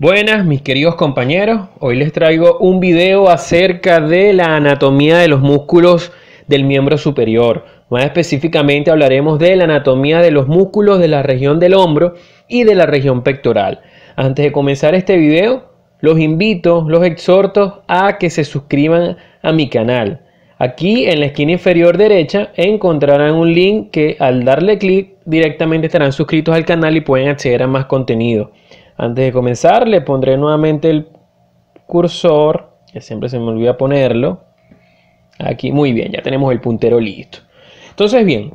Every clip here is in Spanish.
Buenas mis queridos compañeros, hoy les traigo un video acerca de la anatomía de los músculos del miembro superior. Más específicamente hablaremos de la anatomía de los músculos de la región del hombro y de la región pectoral. Antes de comenzar este video, los invito, los exhorto a que se suscriban a mi canal. Aquí en la esquina inferior derecha encontrarán un link que al darle clic directamente estarán suscritos al canal y pueden acceder a más contenido. Antes de comenzar le pondré nuevamente el cursor, que siempre se me olvida ponerlo. Aquí, muy bien, ya tenemos el puntero listo. Entonces, bien,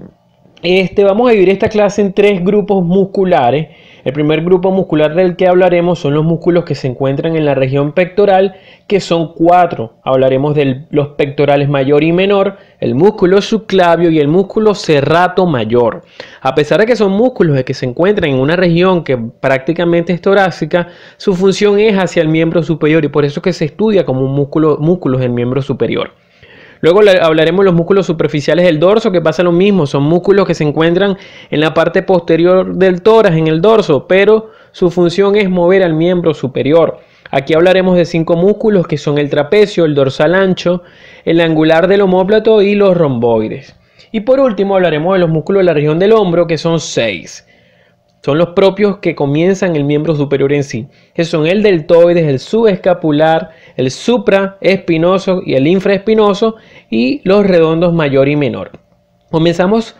este, vamos a dividir esta clase en tres grupos musculares. El primer grupo muscular del que hablaremos son los músculos que se encuentran en la región pectoral, que son cuatro. Hablaremos de los pectorales mayor y menor, el músculo subclavio y el músculo serrato mayor. A pesar de que son músculos que se encuentran en una región que prácticamente es torácica, su función es hacia el miembro superior y por eso es que se estudia como músculo, músculos del miembro superior. Luego hablaremos de los músculos superficiales del dorso, que pasa lo mismo, son músculos que se encuentran en la parte posterior del tórax, en el dorso, pero su función es mover al miembro superior. Aquí hablaremos de cinco músculos que son el trapecio, el dorsal ancho, el angular del homóplato y los romboides. Y por último hablaremos de los músculos de la región del hombro, que son seis. Son los propios que comienzan el miembro superior en sí, que son el deltoides, el subescapular, el supraespinoso y el infraespinoso y los redondos mayor y menor. Comenzamos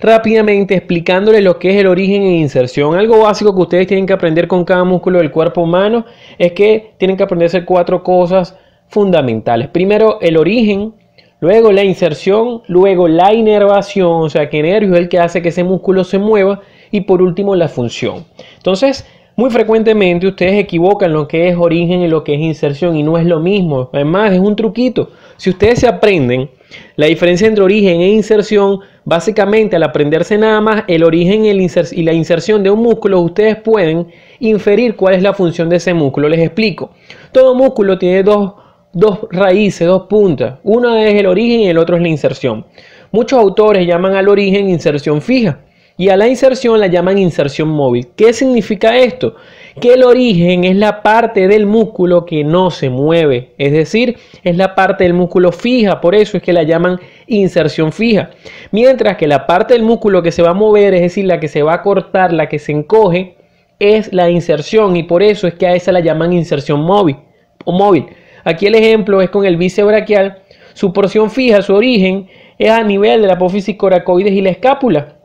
rápidamente explicándole lo que es el origen e inserción. Algo básico que ustedes tienen que aprender con cada músculo del cuerpo humano es que tienen que aprenderse cuatro cosas fundamentales. Primero, el origen, luego la inserción, luego la inervación, o sea, que nervio es el que hace que ese músculo se mueva y por último la función. Entonces, muy frecuentemente ustedes equivocan lo que es origen y lo que es inserción y no es lo mismo. Además, es un truquito. Si ustedes se aprenden la diferencia entre origen e inserción, básicamente al aprenderse nada más el origen y la inserción de un músculo, ustedes pueden inferir cuál es la función de ese músculo. Les explico. Todo músculo tiene dos, dos raíces, dos puntas. Una es el origen y el otro es la inserción. Muchos autores llaman al origen inserción fija y a la inserción la llaman inserción móvil. ¿Qué significa esto? Que el origen es la parte del músculo que no se mueve, es decir, es la parte del músculo fija, por eso es que la llaman inserción fija. Mientras que la parte del músculo que se va a mover, es decir, la que se va a cortar, la que se encoge, es la inserción y por eso es que a esa la llaman inserción móvil o móvil. Aquí el ejemplo es con el bíceps braquial, su porción fija, su origen es a nivel de la apófisis coracoides y la escápula.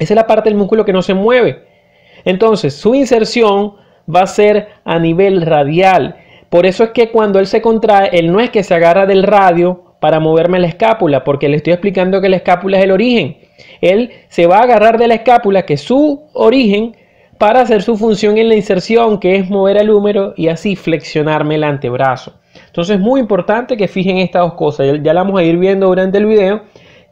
Esa es la parte del músculo que no se mueve. Entonces, su inserción va a ser a nivel radial. Por eso es que cuando él se contrae, él no es que se agarra del radio para moverme la escápula, porque le estoy explicando que la escápula es el origen. Él se va a agarrar de la escápula, que es su origen, para hacer su función en la inserción, que es mover el húmero y así flexionarme el antebrazo. Entonces es muy importante que fijen estas dos cosas, ya, la las vamos a ir viendo durante el video,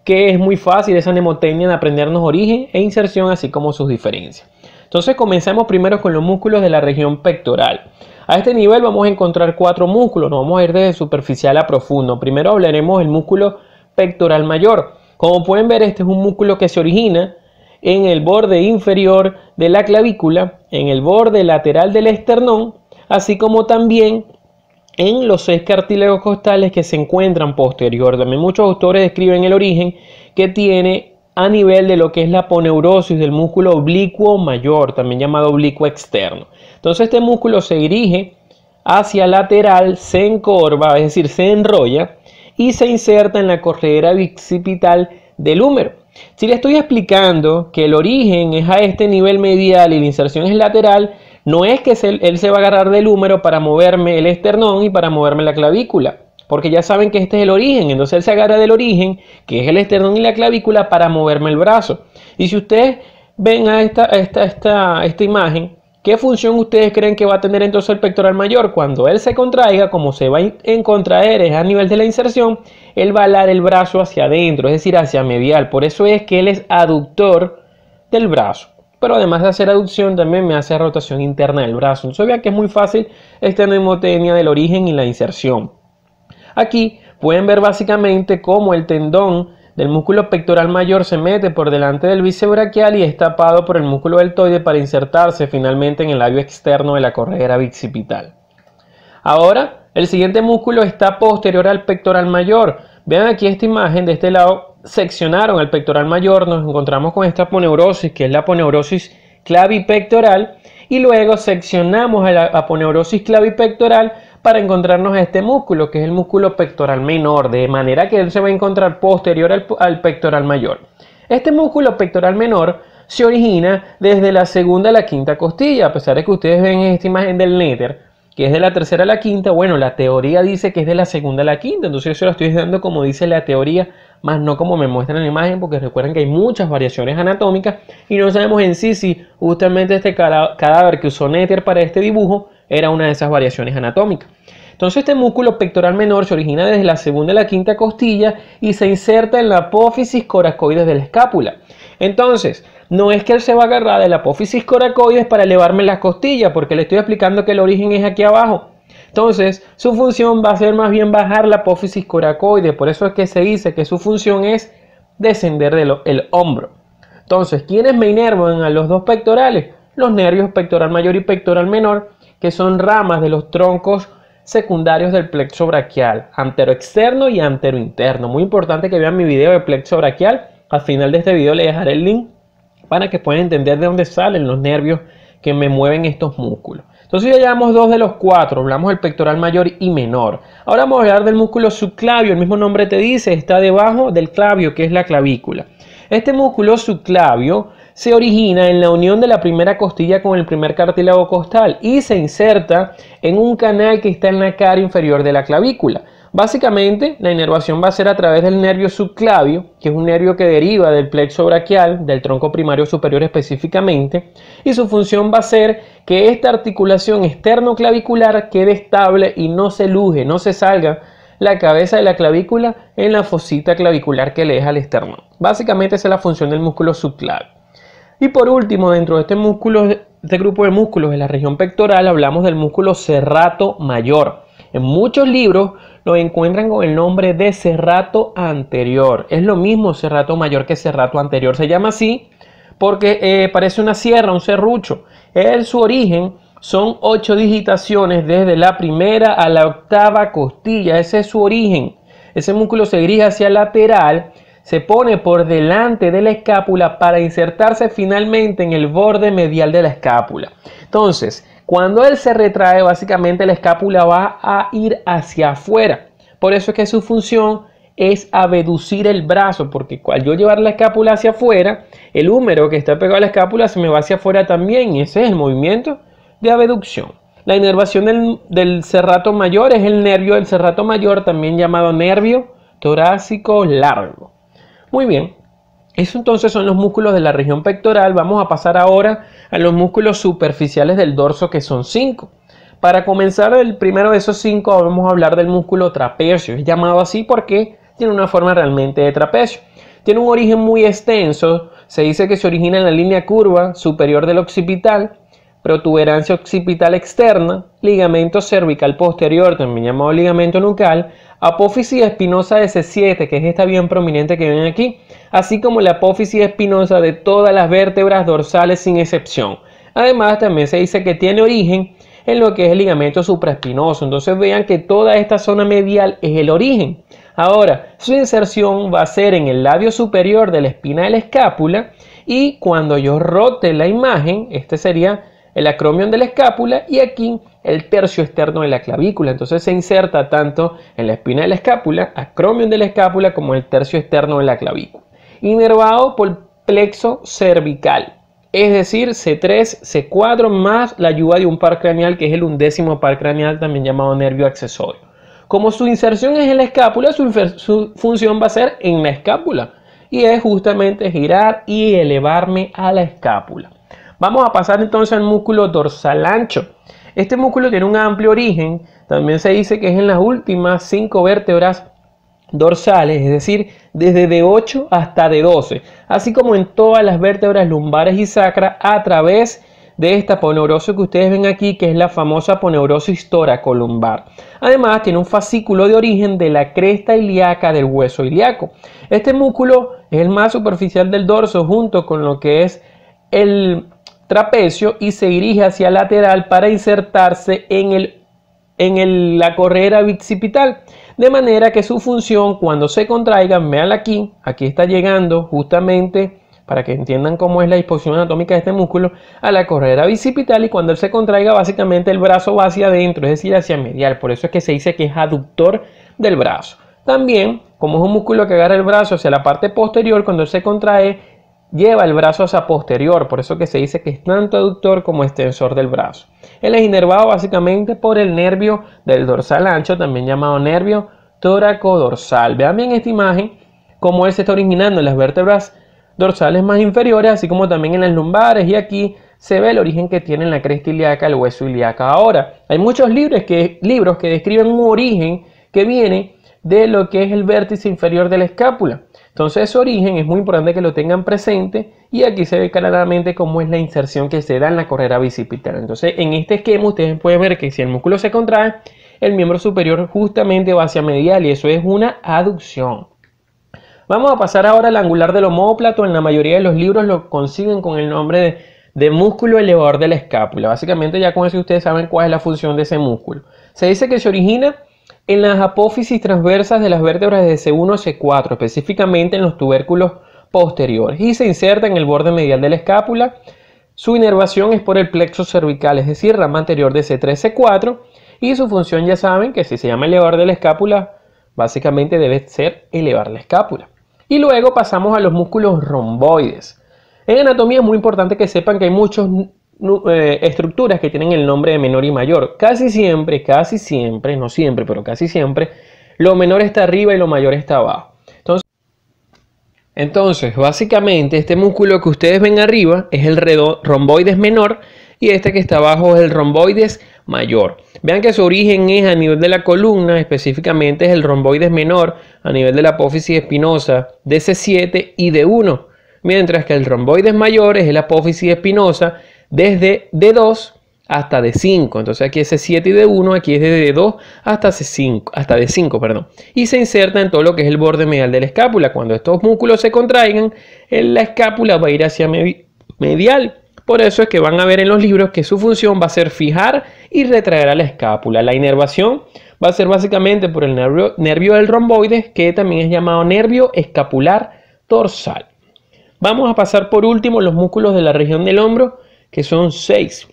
que es muy fácil esa mnemotecnia de aprendernos origen e inserción, así como sus diferencias. Entonces comenzamos primero con los músculos de la región pectoral. A este nivel vamos a encontrar cuatro músculos, nos vamos a ir desde superficial a profundo. Primero hablaremos del músculo pectoral mayor. Como pueden ver, este es un músculo que se origina en el borde inferior de la clavícula, en el borde lateral del esternón, así como también en los seis cartílagos costales que se encuentran posterior. También muchos autores describen el origen que tiene a nivel de lo que es la poneurosis del músculo oblicuo mayor, también llamado oblicuo externo. Entonces este músculo se dirige hacia lateral, se encorva, es decir, se enrolla y se inserta en la corredera bicipital del húmero. Si le estoy explicando que el origen es a este nivel medial y la inserción es lateral, no es que él se va a agarrar del húmero para moverme el esternón y para moverme la clavícula, porque ya saben que este es el origen, entonces él se agarra del origen, que es el esternón y la clavícula, para moverme el brazo. Y si ustedes ven a esta, esta imagen, ¿Qué función ustedes creen que va a tener entonces el pectoral mayor? Cuando él se contraiga, como se va a contraer es a nivel de la inserción, él va a alar el brazo hacia adentro, es decir, hacia medial. Por eso es que él es aductor del brazo pero además de hacer aducción también me hace rotación interna del brazo. Entonces ya que es muy fácil esta neumotenia del origen y la inserción. Aquí pueden ver básicamente cómo el tendón del músculo pectoral mayor se mete por delante del bíceps y es tapado por el músculo deltoide para insertarse finalmente en el labio externo de la corredera bicipital. Ahora, el siguiente músculo está posterior al pectoral mayor. Vean aquí esta imagen de este lado seccionaron al pectoral mayor, nos encontramos con esta aponeurosis que es la aponeurosis clavipectoral, y luego seccionamos la aponeurosis clavipectoral para encontrarnos este músculo, que es el músculo pectoral menor, de manera que él se va a encontrar posterior al, al pectoral mayor. Este músculo pectoral menor se origina desde la segunda a la quinta costilla, a pesar de que ustedes ven esta imagen del néter, que es de la tercera a la quinta, bueno, la teoría dice que es de la segunda a la quinta, entonces yo se lo estoy dando como dice la teoría, más no como me muestra en la imagen, porque recuerden que hay muchas variaciones anatómicas y no sabemos en sí si justamente este cadáver que usó Netter para este dibujo era una de esas variaciones anatómicas. Entonces este músculo pectoral menor se origina desde la segunda a la quinta costilla y se inserta en la apófisis coracoides de la escápula. Entonces, no es que él se va a agarrar de la apófisis coracoides para elevarme las costillas, porque le estoy explicando que el origen es aquí abajo. Entonces, su función va a ser más bien bajar la apófisis coracoides, por eso es que se dice que su función es descender del el hombro. Entonces, ¿quiénes me inervan a los dos pectorales? Los nervios pectoral mayor y pectoral menor, que son ramas de los troncos secundarios del plexo braquial, externo y antero interno, Muy importante que vean mi video de plexo braquial. Al final de este video les dejaré el link para que puedan entender de dónde salen los nervios que me mueven estos músculos. Entonces ya llevamos dos de los cuatro, hablamos del pectoral mayor y menor. Ahora vamos a hablar del músculo subclavio, el mismo nombre te dice, está debajo del clavio que es la clavícula. Este músculo subclavio se origina en la unión de la primera costilla con el primer cartílago costal y se inserta en un canal que está en la cara inferior de la clavícula. Básicamente, la inervación va a ser a través del nervio subclavio, que es un nervio que deriva del plexo braquial, del tronco primario superior específicamente, y su función va a ser que esta articulación externoclavicular quede estable y no se luje, no se salga la cabeza de la clavícula en la fosita clavicular que le deja al externo. Básicamente esa es la función del músculo subclavio. Y por último, dentro de este músculo, este grupo de músculos de la región pectoral, hablamos del músculo serrato mayor. En muchos libros lo encuentran con el nombre de serrato anterior. Es lo mismo serrato mayor que serrato anterior. Se llama así porque eh, parece una sierra, un serrucho. En su origen son ocho digitaciones desde la primera a la octava costilla. Ese es su origen. Ese músculo se dirige hacia lateral se pone por delante de la escápula para insertarse finalmente en el borde medial de la escápula. Entonces, cuando él se retrae, básicamente la escápula va a ir hacia afuera. Por eso es que su función es abducir el brazo, porque al yo llevar la escápula hacia afuera, el húmero que está pegado a la escápula se me va hacia afuera también, y ese es el movimiento de abducción. La inervación del, del cerrato mayor es el nervio del cerrato mayor, también llamado nervio torácico largo. Muy bien, esos entonces son los músculos de la región pectoral. Vamos a pasar ahora a los músculos superficiales del dorso, que son cinco. Para comenzar el primero de esos cinco, vamos a hablar del músculo trapecio. Es llamado así porque tiene una forma realmente de trapecio. Tiene un origen muy extenso. Se dice que se origina en la línea curva superior del occipital, protuberancia occipital externa, ligamento cervical posterior, también llamado ligamento nucal, apófisis espinosa de C7, que es esta bien prominente que ven aquí, así como la apófisis espinosa de todas las vértebras dorsales sin excepción. Además, también se dice que tiene origen en lo que es el ligamento supraespinoso. Entonces vean que toda esta zona medial es el origen. Ahora, su inserción va a ser en el labio superior de la espina de la escápula y cuando yo rote la imagen, este sería el acromion de la escápula y aquí el tercio externo de la clavícula. Entonces se inserta tanto en la espina de la escápula, acromion de la escápula, como el tercio externo de la clavícula. Inervado por plexo cervical, es decir, C3, C4 más la ayuda de un par craneal que es el undécimo par craneal, también llamado nervio accesorio. Como su inserción es en la escápula, su, su función va a ser en la escápula y es justamente girar y elevarme a la escápula. Vamos a pasar entonces al músculo dorsal ancho. Este músculo tiene un amplio origen, también se dice que es en las últimas cinco vértebras dorsales, es decir, desde D8 hasta D12, así como en todas las vértebras lumbares y sacra a través de esta poneurosis que ustedes ven aquí, que es la famosa poneurosis toracolumbar. Además, tiene un fascículo de origen de la cresta ilíaca del hueso ilíaco. Este músculo es el más superficial del dorso junto con lo que es el trapecio y se dirige hacia lateral para insertarse en, el, en la correa bicipital. De manera que su función cuando se contraiga, vean aquí, aquí está llegando justamente para que entiendan cómo es la disposición anatómica de este músculo, a la correa bicipital y cuando él se contraiga básicamente el brazo va hacia adentro, es decir, hacia medial. Por eso es que se dice que es aductor del brazo. También, como es un músculo que agarra el brazo hacia la parte posterior, cuando se contrae, lleva el brazo hacia posterior, por eso que se dice que es tanto aductor como extensor del brazo. Él es inervado básicamente por el nervio del dorsal ancho, también llamado nervio dorsal. Vean bien esta imagen, cómo él se está originando en las vértebras dorsales más inferiores, así como también en las lumbares y aquí se ve el origen que tiene en la cresta ilíaca, el hueso ilíaca. Ahora, hay muchos libros que, libros que describen un origen que viene de lo que es el vértice inferior de la escápula. Entonces su origen es muy importante que lo tengan presente y aquí se ve claramente cómo es la inserción que se da en la correa bicipital. Entonces en este esquema ustedes pueden ver que si el músculo se contrae, el miembro superior justamente va hacia medial y eso es una aducción. Vamos a pasar ahora al angular del homóplato. En la mayoría de los libros lo consiguen con el nombre de, de, músculo elevador de la escápula. Básicamente ya con eso ustedes saben cuál es la función de ese músculo. Se dice que se origina en las apófisis transversas de las vértebras de C1 a C4, específicamente en los tubérculos posteriores, y se inserta en el borde medial de la escápula. Su inervación es por el plexo cervical, es decir, rama anterior de C3, C4, y su función ya saben que si se llama elevador de la escápula, básicamente debe ser elevar la escápula. Y luego pasamos a los músculos romboides. En anatomía es muy importante que sepan que hay muchos eh, estructuras que tienen el nombre de menor y mayor. Casi siempre, casi siempre, no siempre, pero casi siempre, lo menor está arriba y lo mayor está abajo. Entonces, básicamente este músculo que ustedes ven arriba es el romboides menor y este que está abajo es el romboides mayor. Vean que su origen es a nivel de la columna, específicamente es el romboides menor a nivel de la apófisis espinosa de C7 y de 1 mientras que el romboides mayor es el apófisis espinosa desde D2 hasta D5. Entonces aquí es C7 y D1, aquí es de D2 hasta C5, hasta D5, Y se inserta en todo lo que es el borde medial de la escápula. Cuando estos músculos se contraigan, la escápula va a ir hacia medial. Por eso es que van a ver en los libros que su función va a ser fijar y retraer a la escápula. La inervación va a ser básicamente por el nervio, nervio del romboides, que también es llamado nervio escapular dorsal. Vamos a pasar por último los músculos de la región del hombro que son seis.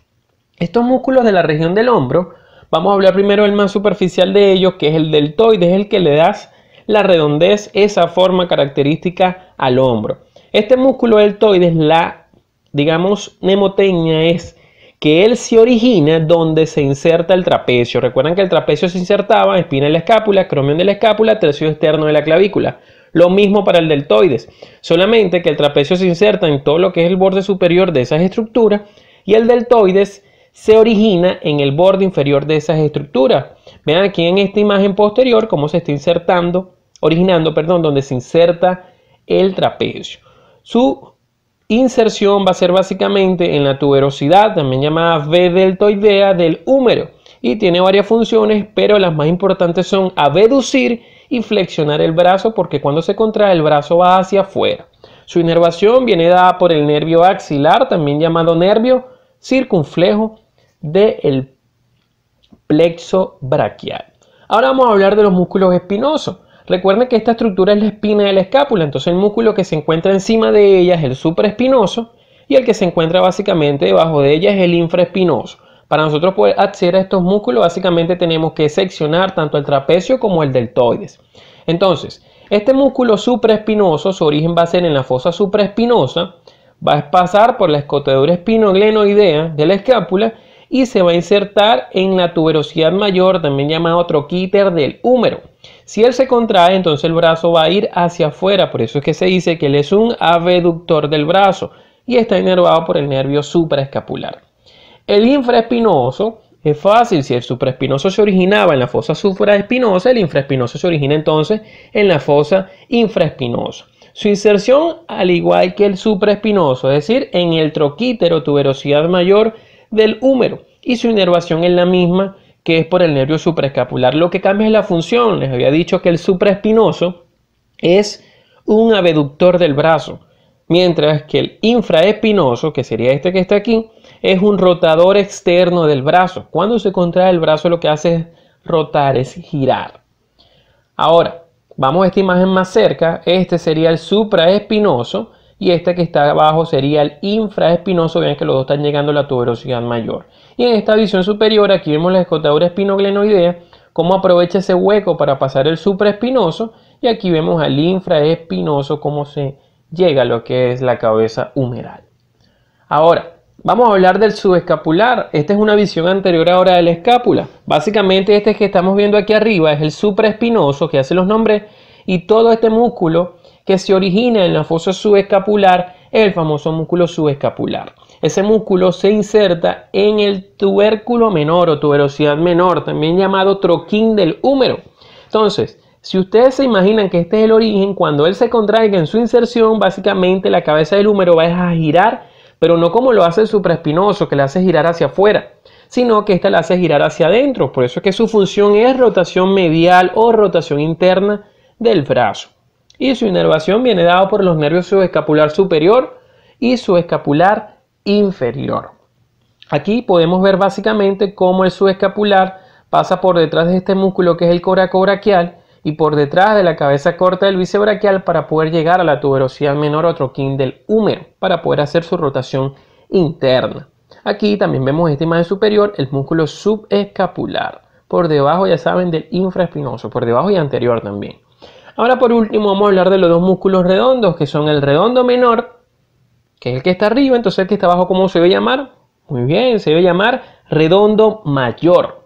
Estos músculos de la región del hombro, vamos a hablar primero del más superficial de ellos, que es el deltoide, es el que le das la redondez, esa forma característica al hombro. Este músculo deltoides, la, digamos, nemoteña es que él se origina donde se inserta el trapecio. Recuerdan que el trapecio se insertaba, espina de la escápula, cromión de la escápula, tercio externo de la clavícula. Lo mismo para el deltoides, solamente que el trapecio se inserta en todo lo que es el borde superior de esas estructuras y el deltoides se origina en el borde inferior de esas estructuras. Vean aquí en esta imagen posterior cómo se está insertando, originando, perdón, donde se inserta el trapecio. Su inserción va a ser básicamente en la tuberosidad, también llamada V deltoidea del húmero y tiene varias funciones, pero las más importantes son abducir y flexionar el brazo porque cuando se contrae el brazo va hacia afuera. Su inervación viene dada por el nervio axilar, también llamado nervio circunflejo del plexo brachial. Ahora vamos a hablar de los músculos espinosos. Recuerden que esta estructura es la espina de la escápula, entonces el músculo que se encuentra encima de ella es el supraespinoso y el que se encuentra básicamente debajo de ella es el infraespinoso. Para nosotros poder acceder a estos músculos, básicamente tenemos que seccionar tanto el trapecio como el deltoides. Entonces, este músculo supraespinoso, su origen va a ser en la fosa supraespinosa, va a pasar por la escotadura espinoglenoidea de la escápula y se va a insertar en la tuberosidad mayor, también llamado troquíter del húmero. Si él se contrae, entonces el brazo va a ir hacia afuera, por eso es que se dice que él es un abductor del brazo y está inervado por el nervio supraescapular. El infraespinoso es fácil, si el supraespinoso se originaba en la fosa supraespinosa, el infraespinoso se origina entonces en la fosa infraespinosa. Su inserción, al igual que el supraespinoso, es decir, en el troquítero tuberosidad mayor del húmero y su inervación es la misma que es por el nervio supraescapular. Lo que cambia es la función. Les había dicho que el supraespinoso es un abductor del brazo, mientras que el infraespinoso, que sería este que está aquí, es un rotador externo del brazo. Cuando se contrae el brazo lo que hace es rotar, es girar. Ahora, vamos a esta imagen más cerca. Este sería el supraespinoso y este que está abajo sería el infraespinoso. Vean que los dos están llegando a la tuberosidad mayor. Y en esta visión superior, aquí vemos la escotadura espinoglenoidea, cómo aprovecha ese hueco para pasar el supraespinoso. Y aquí vemos al infraespinoso, cómo se llega a lo que es la cabeza humeral. Ahora, Vamos a hablar del subescapular. Esta es una visión anterior ahora de la escápula. Básicamente este que estamos viendo aquí arriba es el supraespinoso que hace los nombres y todo este músculo que se origina en la fosa subescapular, el famoso músculo subescapular. Ese músculo se inserta en el tubérculo menor o tuberosidad menor, también llamado troquín del húmero. Entonces, si ustedes se imaginan que este es el origen, cuando él se contraiga en su inserción, básicamente la cabeza del húmero va a girar pero no como lo hace el supraespinoso, que le hace girar hacia afuera, sino que esta la hace girar hacia adentro. Por eso es que su función es rotación medial o rotación interna del brazo. Y su inervación viene dada por los nervios subescapular superior y subescapular inferior. Aquí podemos ver básicamente cómo el subescapular pasa por detrás de este músculo que es el coraco brachial, y por detrás de la cabeza corta del bícebraquial para poder llegar a la tuberosidad menor o troquín del húmero para poder hacer su rotación interna. Aquí también vemos este imagen superior, el músculo subescapular, por debajo ya saben del infraespinoso, por debajo y anterior también. Ahora por último vamos a hablar de los dos músculos redondos que son el redondo menor, que es el que está arriba, entonces el que está abajo, ¿cómo se debe llamar? Muy bien, se debe llamar redondo mayor.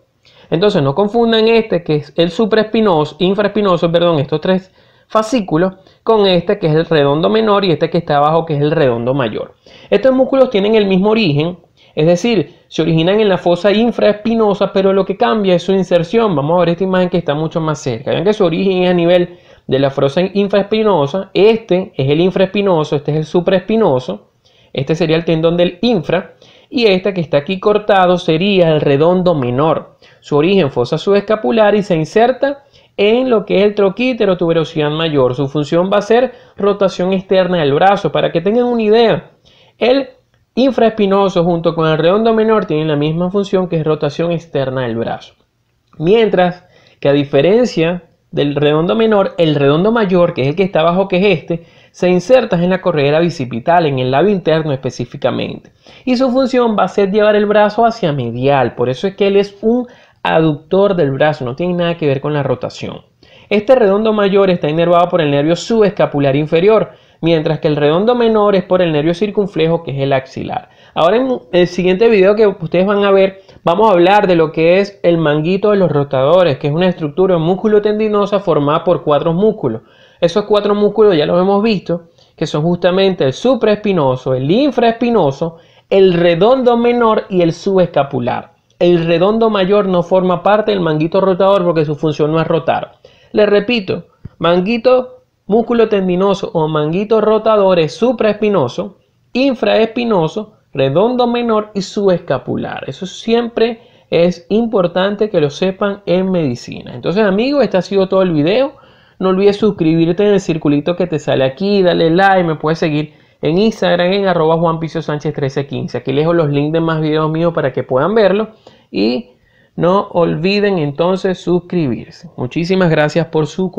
Entonces no confundan este que es el supraespinoso, infraespinoso, perdón, estos tres fascículos, con este que es el redondo menor y este que está abajo que es el redondo mayor. Estos músculos tienen el mismo origen, es decir, se originan en la fosa infraespinosa, pero lo que cambia es su inserción. Vamos a ver esta imagen que está mucho más cerca. Vean que su origen es a nivel de la fosa infraespinosa. Este es el infraespinoso, este es el supraespinoso. Este sería el tendón del infra y esta que está aquí cortado sería el redondo menor. Su origen fosa subescapular y se inserta en lo que es el troquítero tuberosidad mayor. Su función va a ser rotación externa del brazo. Para que tengan una idea, el infraespinoso junto con el redondo menor tienen la misma función que es rotación externa del brazo. Mientras que a diferencia del redondo menor, el redondo mayor, que es el que está abajo, que es este, se inserta en la corredera bicipital, en el labio interno específicamente. Y su función va a ser llevar el brazo hacia medial, por eso es que él es un aductor del brazo, no tiene nada que ver con la rotación. Este redondo mayor está inervado por el nervio subescapular inferior, mientras que el redondo menor es por el nervio circunflejo que es el axilar. Ahora en el siguiente video que ustedes van a ver vamos a hablar de lo que es el manguito de los rotadores, que es una estructura músculo tendinosa formada por cuatro músculos. Esos cuatro músculos ya los hemos visto, que son justamente el supraespinoso, el infraespinoso, el redondo menor y el subescapular. El redondo mayor no forma parte del manguito rotador porque su función no es rotar. Les repito, manguito músculo tendinoso o manguito rotador es supraespinoso, infraespinoso, redondo menor y subescapular. Eso siempre es importante que lo sepan en medicina. Entonces amigos, este ha sido todo el video. No olvides suscribirte en el circulito que te sale aquí, dale like, me puedes seguir en Instagram en arroba sánchez 1315 Aquí les dejo los links de más videos míos para que puedan verlo y no olviden entonces suscribirse. Muchísimas gracias por su